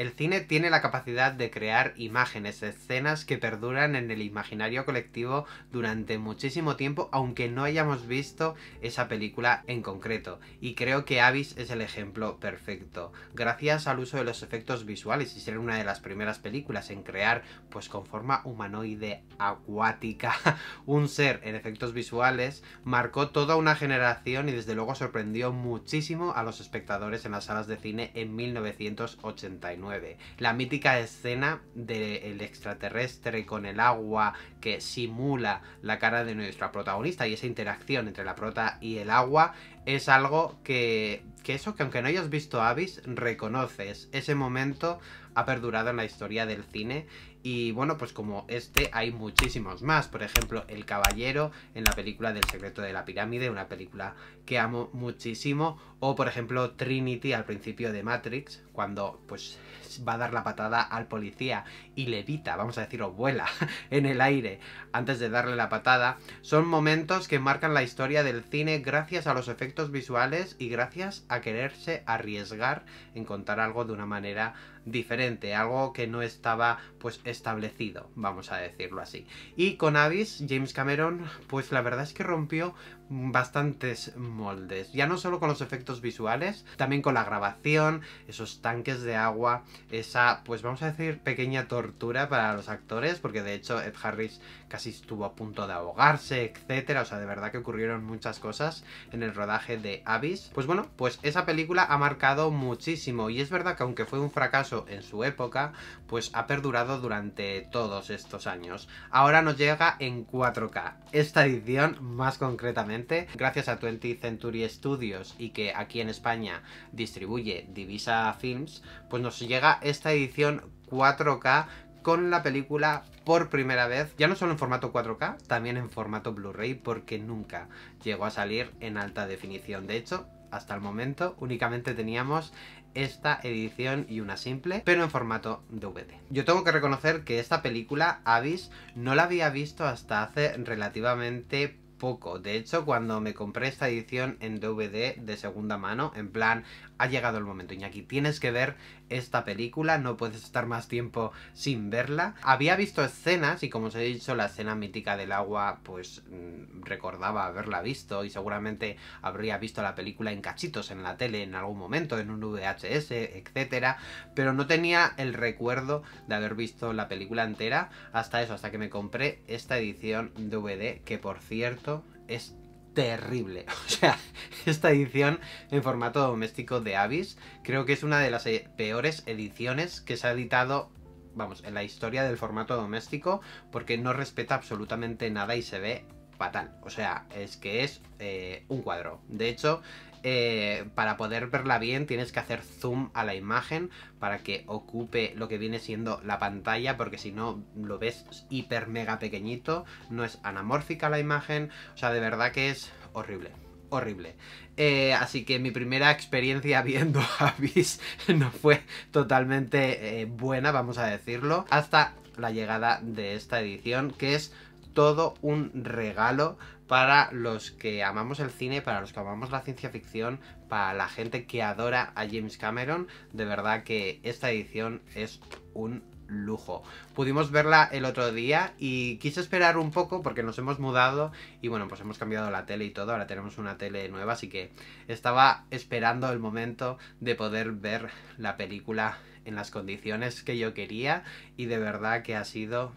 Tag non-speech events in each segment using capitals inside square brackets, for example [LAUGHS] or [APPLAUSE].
El cine tiene la capacidad de crear imágenes, escenas que perduran en el imaginario colectivo durante muchísimo tiempo, aunque no hayamos visto esa película en concreto. Y creo que Avis es el ejemplo perfecto. Gracias al uso de los efectos visuales y ser una de las primeras películas en crear, pues con forma humanoide acuática, [LAUGHS] un ser en efectos visuales, marcó toda una generación y desde luego sorprendió muchísimo a los espectadores en las salas de cine en 1989. La mítica escena del extraterrestre con el agua que simula la cara de nuestra protagonista y esa interacción entre la prota y el agua es algo que, eso, que aunque no hayas visto Avis, reconoces. Ese momento ha perdurado en la historia del cine y bueno, pues como este hay muchísimos más. Por ejemplo, El Caballero en la película del secreto de la pirámide, una película que amo muchísimo. O por ejemplo, Trinity al principio de Matrix, cuando pues va a dar la patada al policía y levita, vamos a decir, o vuela [LAUGHS] en el aire antes de darle la patada. Son momentos que marcan la historia del cine gracias a los efectos visuales y gracias a quererse arriesgar en contar algo de una manera diferente, algo que no estaba pues establecido, vamos a decirlo así. Y con Avis, James Cameron, pues la verdad es que rompió bastantes moldes. Ya no solo con los efectos visuales, también con la grabación, esos tanques de agua, esa, pues vamos a decir, pequeña tortura para los actores, porque de hecho Ed Harris casi estuvo a punto de ahogarse, etcétera. O sea, de verdad que ocurrieron muchas cosas en el rodaje de Abyss. Pues bueno, pues esa película ha marcado muchísimo. Y es verdad que aunque fue un fracaso en su época, pues ha perdurado durante todos estos años. Ahora nos llega en 4K. Esta edición, más concretamente gracias a 20 Century Studios y que aquí en España distribuye Divisa Films, pues nos llega esta edición 4K con la película por primera vez, ya no solo en formato 4K, también en formato Blu-ray, porque nunca llegó a salir en alta definición. De hecho, hasta el momento únicamente teníamos esta edición y una simple, pero en formato DVD. Yo tengo que reconocer que esta película, Avis, no la había visto hasta hace relativamente poco. De hecho, cuando me compré esta edición en DVD de segunda mano, en plan, ha llegado el momento, Iñaki. Tienes que ver esta película, no puedes estar más tiempo sin verla. Había visto escenas y como os he dicho, la escena mítica del agua, pues mm, recordaba haberla visto y seguramente habría visto la película en cachitos en la tele en algún momento, en un VHS, etcétera, pero no tenía el recuerdo de haber visto la película entera hasta eso, hasta que me compré esta edición DVD que por cierto es terrible. [LAUGHS] O sea, esta edición en formato doméstico de Avis creo que es una de las eh, peores ediciones que se ha editado vamos, en la historia del formato doméstico, porque no respeta absolutamente nada y se ve fatal. O sea, es que es eh, un cuadro. De hecho, eh, para poder verla bien tienes que hacer zoom a la imagen para que ocupe lo que viene siendo la pantalla, porque si no lo ves hiper mega pequeñito, no es anamórfica la imagen, o sea, de verdad que es horrible horrible. Eh, así que mi primera experiencia [LAUGHS] viendo Abyss [LAUGHS] no fue totalmente eh, buena, vamos a decirlo, hasta la llegada de esta edición, que es todo un regalo para los que amamos el cine, para los que amamos la ciencia ficción, para la gente que adora a James Cameron, de verdad que esta edición es un lujo. Pudimos verla el otro día y quise esperar un poco porque nos hemos mudado y bueno, pues hemos cambiado la tele y todo, ahora tenemos una tele nueva, así que estaba esperando el momento de poder ver la película en las condiciones que yo quería y de verdad que ha sido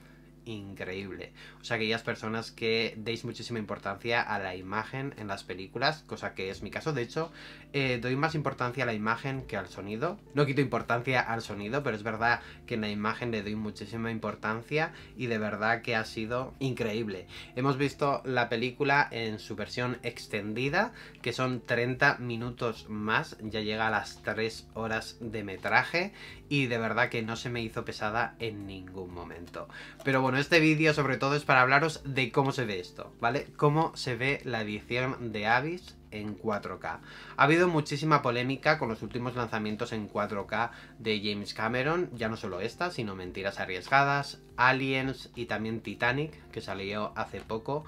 increíble. O sea, aquellas personas que deis muchísima importancia a la imagen en las películas, cosa que es mi caso. De hecho, eh, doy más importancia a la imagen que al sonido. No quito importancia al sonido, pero es verdad que en la imagen le doy muchísima importancia y de verdad que ha sido increíble. Hemos visto la película en su versión extendida, que son 30 minutos más, ya llega a las 3 horas de metraje y de verdad que no se me hizo pesada en ningún momento. Pero bueno, bueno, este vídeo sobre todo es para hablaros de cómo se ve esto, ¿vale? Cómo se ve la edición de Avis en 4K. Ha habido muchísima polémica con los últimos lanzamientos en 4K de James Cameron, ya no solo esta, sino Mentiras Arriesgadas, Aliens y también Titanic, que salió hace poco,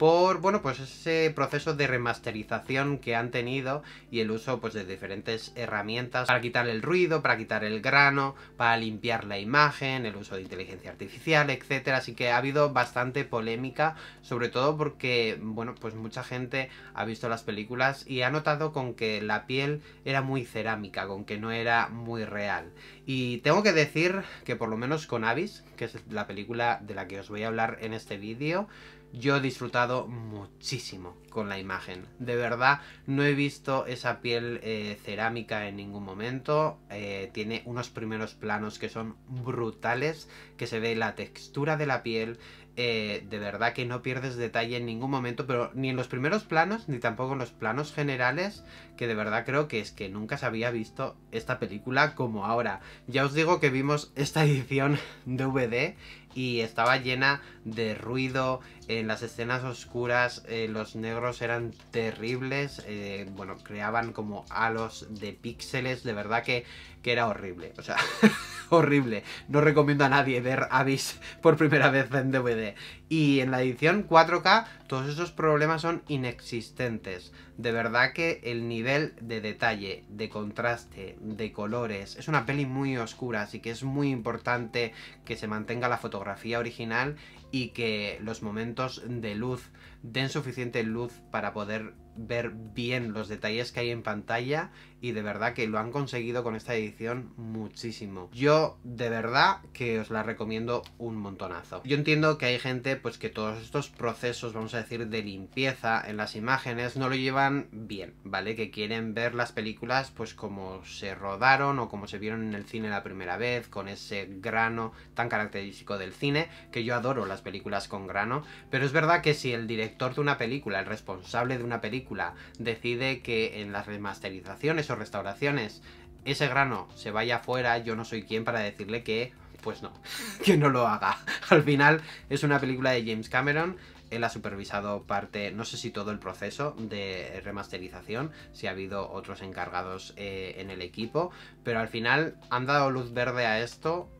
por, bueno, pues ese proceso de remasterización que han tenido y el uso, pues, de diferentes herramientas para quitar el ruido, para quitar el grano, para limpiar la imagen, el uso de inteligencia artificial, etcétera. Así que ha habido bastante polémica, sobre todo porque, bueno, pues mucha gente ha visto las películas y ha notado con que la piel era muy cerámica, con que no era muy real. Y tengo que decir que por lo menos con Avis, que es la película de la que os voy a hablar en este vídeo, yo he disfrutado muchísimo con la imagen. De verdad, no he visto esa piel eh, cerámica en ningún momento. Eh, tiene unos primeros planos que son brutales, que se ve la textura de la piel. Eh, de verdad que no pierdes detalle en ningún momento, pero ni en los primeros planos, ni tampoco en los planos generales, que de verdad creo que es que nunca se había visto esta película como ahora. Ya os digo que vimos esta [LAUGHS] edición DVD y estaba llena de ruido, en eh, las escenas oscuras eh, los negros eran terribles, eh, bueno, creaban como halos de píxeles, de verdad que, que era horrible, o sea, [LAUGHS] horrible. No recomiendo a nadie ver Abyss [LAUGHS] por primera vez en DVD. Y en la edición 4K todos esos problemas son inexistentes. De verdad que el nivel de detalle, de contraste, de colores, es una peli muy oscura, así que es muy importante que se mantenga la fotografía original y que los momentos de luz den suficiente luz para poder ver bien los detalles que hay en pantalla y de verdad que lo han conseguido con esta edición muchísimo. Yo de verdad que os la recomiendo un montonazo. Yo entiendo que hay gente pues que todos estos procesos, vamos a decir, de limpieza en las imágenes no lo llevan bien, ¿vale? Que quieren ver las películas pues como se rodaron o como se vieron en el cine la primera vez, con ese grano tan característico del cine, que yo adoro las películas con grano, pero es verdad que si el director de una película, el responsable de una película, decide que en las remasterizaciones o restauraciones ese grano se vaya fuera, yo no soy quien para decirle que, pues no, [LAUGHS] que no lo haga. [LAUGHS] Al final es una película de James Cameron. Él ha supervisado parte, no sé si todo el proceso de remasterización, si ha habido otros encargados eh, en el equipo, pero al final han dado luz verde a esto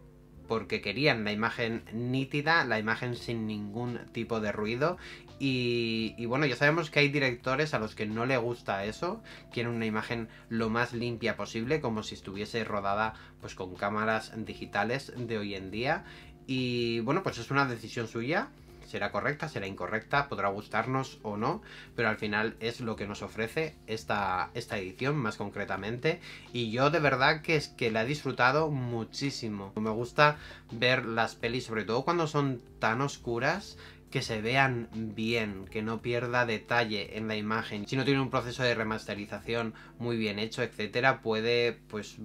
porque querían la imagen nítida, la imagen sin ningún tipo de ruido. Y, bueno, ya sabemos que hay directores a los que no le gusta eso, quieren una imagen lo más limpia posible, como si estuviese rodada pues con cámaras digitales de hoy en día. Y bueno, pues es una decisión suya, Será correcta, será incorrecta, podrá gustarnos o no, pero al final es lo que nos ofrece esta, esta edición más concretamente. Y yo de verdad que es que la he disfrutado muchísimo. Me gusta ver las pelis, sobre todo cuando son tan oscuras, que se vean bien, que no pierda detalle en la imagen. Si no tiene un proceso de remasterización muy bien hecho, etcétera, puede pues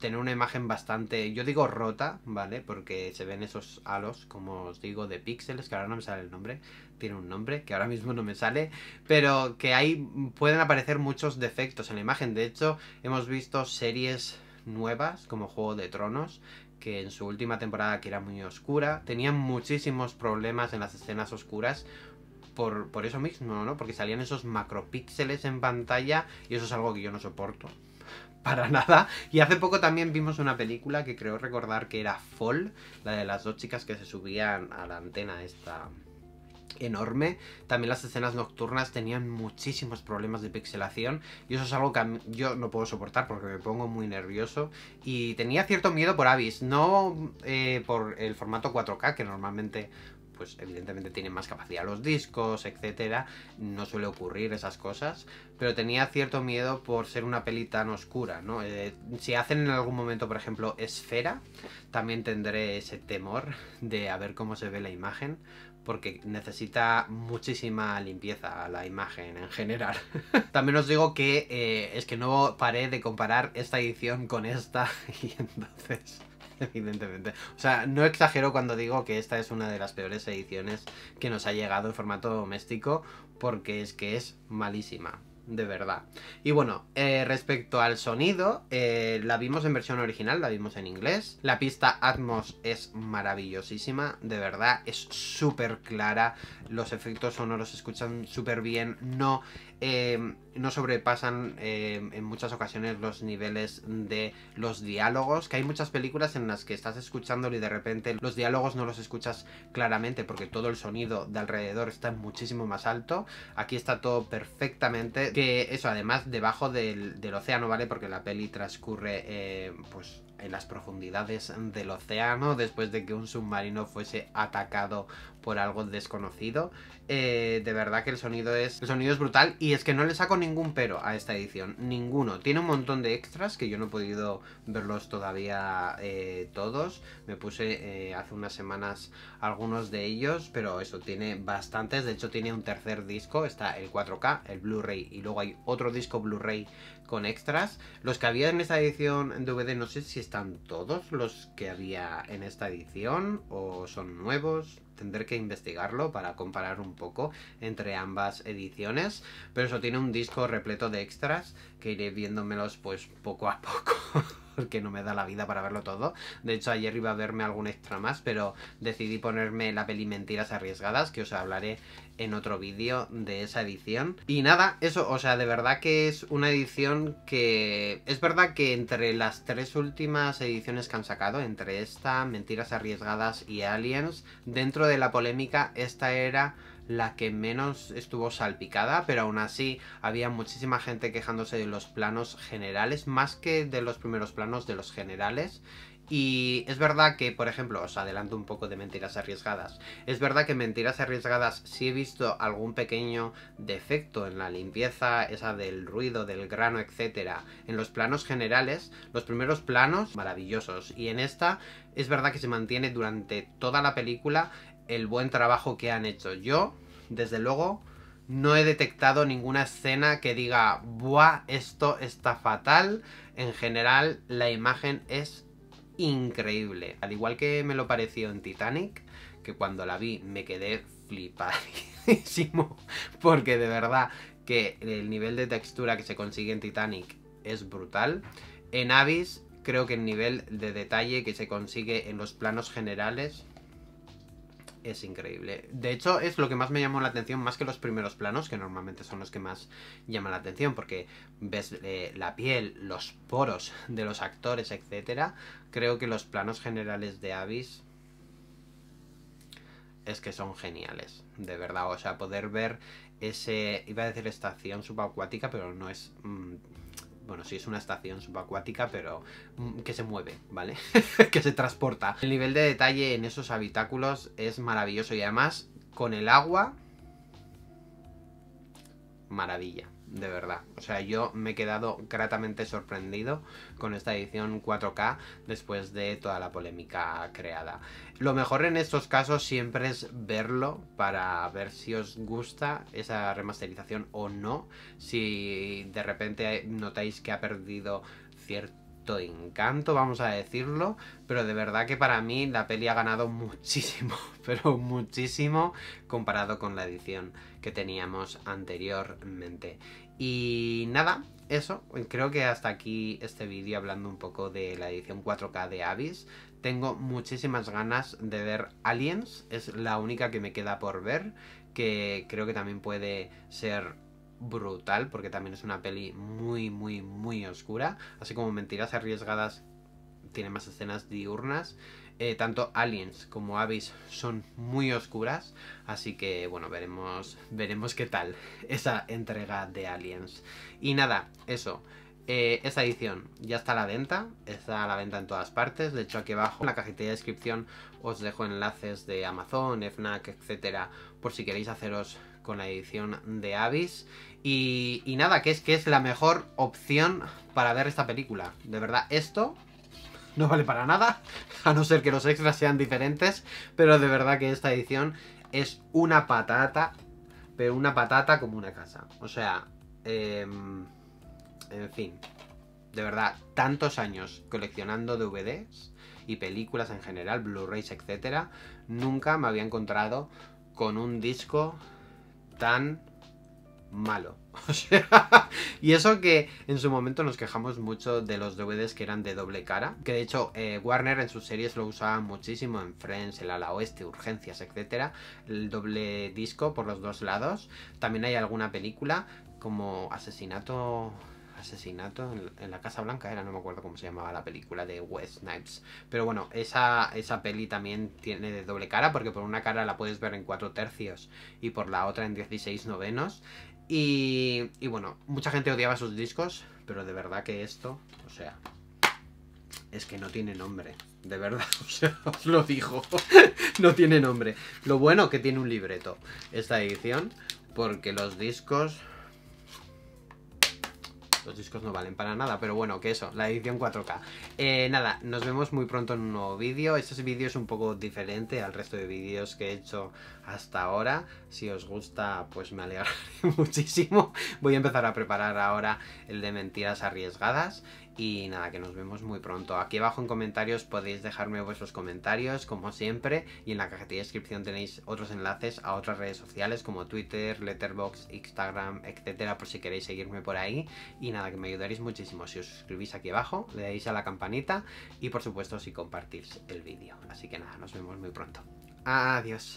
tener una imagen bastante, yo digo rota, ¿vale? Porque se ven esos halos, como os digo, de píxeles, que ahora no me sale el nombre, tiene un nombre que ahora mismo no me sale, pero que ahí pueden aparecer muchos defectos en la imagen. De hecho, hemos visto series nuevas, como Juego de Tronos, que en su última temporada, que era muy oscura, tenían muchísimos problemas en las escenas oscuras, por, por, eso mismo, ¿no? Porque salían esos macropíxeles en pantalla y eso es algo que yo no soporto para nada. Y hace poco también vimos una película que creo recordar que era Fall, la de las dos chicas que se subían a la antena esta enorme. También las escenas nocturnas tenían muchísimos problemas de pixelación y eso es algo que yo no puedo soportar porque me pongo muy nervioso y tenía cierto miedo por Avis, no eh, por el formato 4K que normalmente pues evidentemente tienen más capacidad los discos, etcétera. No suele ocurrir esas cosas, pero tenía cierto miedo por ser una peli tan oscura, ¿no? Eh, si hacen en algún momento, por ejemplo, Esfera, también tendré ese temor [LAUGHS] de a ver cómo se ve la imagen, porque necesita muchísima limpieza la imagen en general. [LAUGHS] También os digo que eh, es que no paré de comparar esta edición con esta [LAUGHS] y entonces [LAUGHS] Evidentemente. O sea, no exagero cuando digo que esta es una de las peores ediciones que nos ha llegado en formato doméstico, porque es que es malísima de verdad. Y bueno, eh, respecto al sonido, eh, la vimos en versión original, la vimos en inglés. La pista Atmos es maravillosísima, de verdad, es súper clara. Los efectos sonoros se escuchan súper bien, no eh, no sobrepasan eh, en muchas ocasiones los niveles de los diálogos, que hay muchas películas en las que estás escuchándolo y de repente los diálogos no los escuchas claramente porque todo el sonido de alrededor está muchísimo más alto, aquí está todo perfectamente, que eso además debajo del, océano, ¿vale? Porque la peli transcurre eh, pues en las profundidades del océano después de que un submarino fuese atacado por algo desconocido. Eh, de verdad que el sonido es. El sonido es brutal. Y es que no le saco ningún pero a esta edición. Ninguno. Tiene un montón de extras que yo no he podido verlos todavía eh, todos. Me puse eh, hace unas semanas algunos de ellos. Pero eso, tiene bastantes. De hecho, tiene un tercer disco. Está el 4K, el Blu-ray. Y luego hay otro disco Blu-ray con extras. Los que había en esta edición DVD, no sé si ¿Están todos los que había en esta edición o son nuevos? Tendré que investigarlo para comparar un poco entre ambas ediciones, pero eso tiene un disco repleto de extras que iré viéndomelos pues poco a poco. [LAUGHS] porque [LAUGHS] no me da la vida para verlo todo. De hecho, ayer iba a verme algún extra más, pero decidí ponerme la peli Mentiras Arriesgadas, que os hablaré en otro vídeo de esa edición. Y nada, eso, o sea, de verdad que es una edición que... Es verdad que entre las tres últimas ediciones que han sacado, entre esta, Mentiras Arriesgadas y Aliens, dentro de la polémica, esta era la que menos estuvo salpicada, pero aún así había muchísima gente quejándose de los planos generales, más que de los primeros planos de los generales. Y es verdad que, por ejemplo, os adelanto un poco de Mentiras Arriesgadas. Es verdad que Mentiras Arriesgadas sí he visto algún pequeño defecto en la limpieza, esa del ruido, del grano, etc. En los planos generales, los primeros planos, maravillosos. Y en esta, es verdad que se mantiene durante toda la película el buen trabajo que han hecho. Yo, desde luego, no he detectado ninguna escena que diga, ¡buah! Esto está fatal. En general, la imagen es increíble. Al igual que me lo pareció en Titanic, que cuando la vi me quedé flipadísimo, [LAUGHS] porque de verdad que el nivel de textura que se consigue en Titanic es brutal. En Abyss creo que el nivel de detalle que se consigue en los planos generales es increíble. De hecho, es lo que más me llamó la atención, más que los primeros planos, que normalmente son los que más llaman la atención, porque ves eh, la piel, los poros de los actores, etc. Creo que los planos generales de Avis es que son geniales, de verdad. O sea, poder ver ese, iba a decir estación subacuática, pero no es... Mm, bueno, sí es una estación subacuática, pero mm, que se mueve, ¿vale? [LAUGHS] que se transporta. El nivel de detalle en esos habitáculos es maravilloso y además con el agua, maravilla de verdad. O sea, yo me he quedado gratamente sorprendido con esta edición 4K después de toda la polémica creada. Lo mejor en estos casos siempre es verlo para ver si os gusta esa remasterización o no. Si de repente notáis que ha perdido cierto encanto, vamos a decirlo, pero de verdad que para mí la peli ha ganado [LAUGHS] muchísimo, pero muchísimo comparado con la edición que teníamos anteriormente. Y nada, eso, creo que hasta aquí este vídeo hablando un poco de la edición 4K de avis Tengo muchísimas ganas de ver Aliens, es la única que me queda por ver, que creo que también puede ser brutal, porque también es una peli muy, muy, muy oscura, así como Mentiras Arriesgadas tiene más escenas diurnas. Eh, tanto Aliens como Abyss son muy oscuras, así que bueno, veremos, veremos qué tal esa entrega de Aliens. Y nada, eso. Eh, esta edición ya está a la venta, está a la venta en todas partes, de hecho aquí abajo en la cajita de descripción os dejo enlaces de Amazon, FNAC, etcétera, por si queréis haceros con la edición de Avis. Y, y, nada, que es que es la mejor opción para ver esta película. De verdad, esto no vale para nada, a no ser que los extras sean diferentes, pero de verdad que esta edición es una patata, pero una patata como una casa. O sea, em, en fin, de verdad, tantos años coleccionando DVDs y películas en general, Blu-rays, etcétera, nunca me había encontrado con un disco tan malo. [LAUGHS] y eso que en su momento nos quejamos mucho de los DVDs que eran de doble cara, que de hecho eh, Warner en sus series lo usaba muchísimo en Friends, el ala oeste, Urgencias, etc. el doble disco por los dos lados. También hay alguna película como Asesinato asesinato en, la Casa Blanca era, no me acuerdo cómo se llamaba la película de West Snipes. Pero bueno, esa, esa peli también tiene de doble cara, porque por una cara la puedes ver en cuatro tercios y por la otra en 16 novenos. Y, bueno, mucha gente odiaba sus discos, pero de verdad que esto, o sea, es que no tiene nombre. De verdad, [LAUGHS] o sea, os lo digo. [LAUGHS] no tiene nombre. Lo bueno que tiene un libreto esta edición, porque los discos... Los discos no valen para nada, pero bueno, que eso, la edición 4K. Eh, nada, nos vemos muy pronto en un nuevo vídeo. Este vídeo es un poco diferente al resto de vídeos que he hecho hasta ahora. Si os gusta, pues me alegraré [LAUGHS] muchísimo. Voy a empezar a preparar ahora el de mentiras arriesgadas. Y nada, que nos vemos muy pronto. Aquí abajo en comentarios podéis dejarme vuestros comentarios, como siempre. Y en la cajetilla de descripción tenéis otros enlaces a otras redes sociales como Twitter, Letterboxd, Instagram, etcétera, por si queréis seguirme por ahí. Y nada, que me ayudaréis muchísimo si os suscribís aquí abajo, le dais a la campanita y por supuesto si compartís el vídeo. Así que nada, nos vemos muy pronto. Adiós.